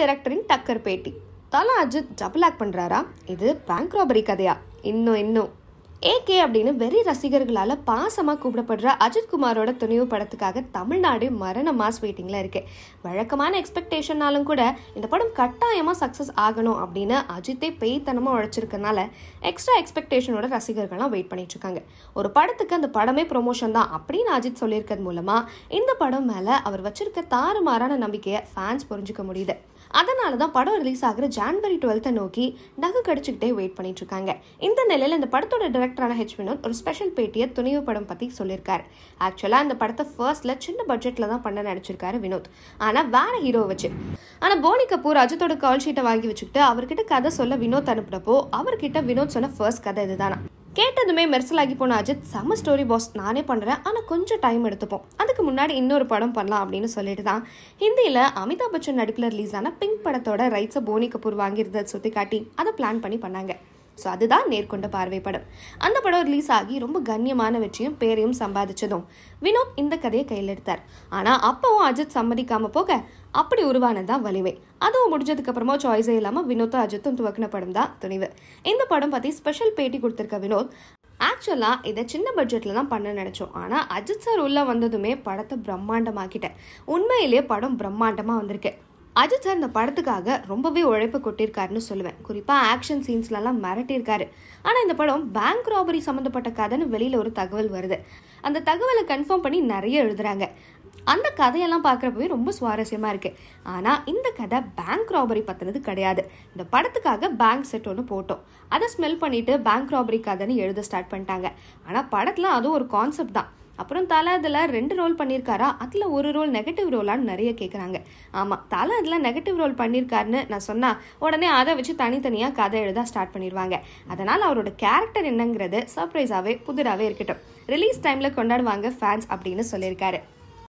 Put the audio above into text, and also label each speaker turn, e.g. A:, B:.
A: டைரக்டரின் டக்கர் பேட்டி தலா Ajith double act பண்ணுறாரா இது பேங்க் ராபரி கதையா இன்னும் இன்னும் ஏகே அப்படின்னு வெறி ரசிகர்களால் பாசமாக கூப்பிடப்படுற அஜித் குமாரோட துணிவு படத்துக்காக தமிழ்நாடு மரண மாஸ் வெயிட்டிங்கில் இருக்கு வழக்கமான எக்ஸ்பெக்டேஷன்னாலும் கூட இந்த படம் கட்டாயமாக சக்ஸஸ் ஆகணும் அப்படின்னு அஜித்தே பெய்தனமாக உழைச்சிருக்கனால எக்ஸ்ட்ரா எக்ஸ்பெக்டேஷனோட ரசிகர்கள்லாம் வெயிட் பண்ணிட்டு இருக்காங்க ஒரு படத்துக்கு அந்த படமே ப்ரொமோஷன் தான் அப்படின்னு அஜித் சொல்லியிருக்கிறது மூலமாக இந்த படம் மேலே அவர் வச்சிருக்க தாறுமாறான நம்பிக்கையை ஃபேன்ஸ் புரிஞ்சிக்க முடியுது அதனால தான் படம் ரிலீஸ் ஆகிற ஜான்வரி டுவெல்த்தை நோக்கி நகு கடிச்சுக்கிட்டே வெயிட் பண்ணிட்டு இருக்காங்க இந்த நிலையில் இந்த படத்தோட டிரெக்ட் டைரக்டரான ஹெச் வினோத் ஒரு ஸ்பெஷல் பேட்டியை துணிவு படம் பற்றி சொல்லியிருக்காரு ஆக்சுவலாக அந்த படத்தை ஃபர்ஸ்ட்ல சின்ன பட்ஜெட்டில் தான் பண்ண நினச்சிருக்காரு வினோத் ஆனால் வேற ஹீரோ வச்சு ஆனால் போனி கபூர் அஜித்தோட கால் ஷீட்டை வாங்கி வச்சுக்கிட்டு அவர்கிட்ட கதை சொல்ல வினோத் அனுப்பினப்போ அவர்கிட்ட வினோத் சொன்ன ஃபர்ஸ்ட் கதை இதுதானா கேட்டதுமே மெர்சலாகி போன அஜித் செம்ம ஸ்டோரி பாஸ் நானே பண்ணுறேன் ஆனால் கொஞ்சம் டைம் எடுத்துப்போம் அதுக்கு முன்னாடி இன்னொரு படம் பண்ணலாம் அப்படின்னு சொல்லிட்டு தான் ஹிந்தியில் அமிதாப் பச்சன் நடிப்பில் ரிலீஸ் ஆன பிங்க் படத்தோட ரைட்ஸை போனி கபூர் வாங்கியிருந்ததை சுற்றி காட்டி அதை பிளான் பண்ணி பண்ணாங்க ஸோ அதுதான் நேர்கொண்ட பார்வை படம் அந்த படம் ரிலீஸ் ஆகி ரொம்ப கண்ணியமான வெற்றியும் பேரையும் சம்பாதிச்சதும் வினோத் இந்த கதையை கையில் எடுத்தார் ஆனால் அப்பவும் அஜித் சம்மதிக்காமல் போக அப்படி உருவானதுதான் வலிமை அதுவும் முடிஞ்சதுக்கப்புறமா சாய்ஸே இல்லாமல் வினோத்தும் அஜித்தும் துவக்கின படம் தான் துணிவு இந்த படம் பற்றி ஸ்பெஷல் பேட்டி கொடுத்துருக்க வினோத் ஆக்சுவலாக இதை சின்ன பட்ஜெட்டில் தான் பண்ண நினச்சோம் ஆனால் அஜித் சார் உள்ளே வந்ததுமே படத்தை பிரம்மாண்டமாக்கிட்டேன் உண்மையிலேயே படம் பிரம்மாண்டமாக வந்திருக்கு அஜித் சார் இந்த படத்துக்காக ரொம்பவே உழைப்பு கொட்டியிருக்காருன்னு சொல்லுவேன் குறிப்பாக ஆக்ஷன் சீன்ஸ்லலாம் மிரட்டியிருக்காரு ஆனால் இந்த படம் பேங்க் ராபரி சம்மந்தப்பட்ட கதைன்னு வெளியில் ஒரு தகவல் வருது அந்த தகவலை கன்ஃபார்ம் பண்ணி நிறைய எழுதுறாங்க அந்த கதையெல்லாம் பார்க்குறப்பவே ரொம்ப சுவாரஸ்யமாக இருக்குது ஆனால் இந்த கதை பேங்க் ராபரி பற்றினது கிடையாது இந்த படத்துக்காக பேங்க் செட் ஒன்று போட்டோம் அதை ஸ்மெல் பண்ணிவிட்டு பேங்க் ராபரி கதைன்னு எழுத ஸ்டார்ட் பண்ணிட்டாங்க ஆனால் படத்தில் அதுவும் ஒரு கான்செப்ட் தான் அப்புறம் தலை அதில் ரெண்டு ரோல் பண்ணியிருக்காரா அதில் ஒரு ரோல் நெகட்டிவ் ரோலான்னு நிறைய கேட்குறாங்க ஆமாம் தலை அதில் நெகட்டிவ் ரோல் பண்ணியிருக்காருன்னு நான் சொன்னால் உடனே அதை வச்சு தனித்தனியாக கதை எழுத ஸ்டார்ட் பண்ணிடுவாங்க அதனால் அவரோட கேரக்டர் என்னங்கிறது சர்ப்ரைஸாகவே புதிராகவே இருக்கட்டும் ரிலீஸ் டைமில் கொண்டாடுவாங்க ஃபேன்ஸ் அப்படின்னு சொல்லியிருக்காரு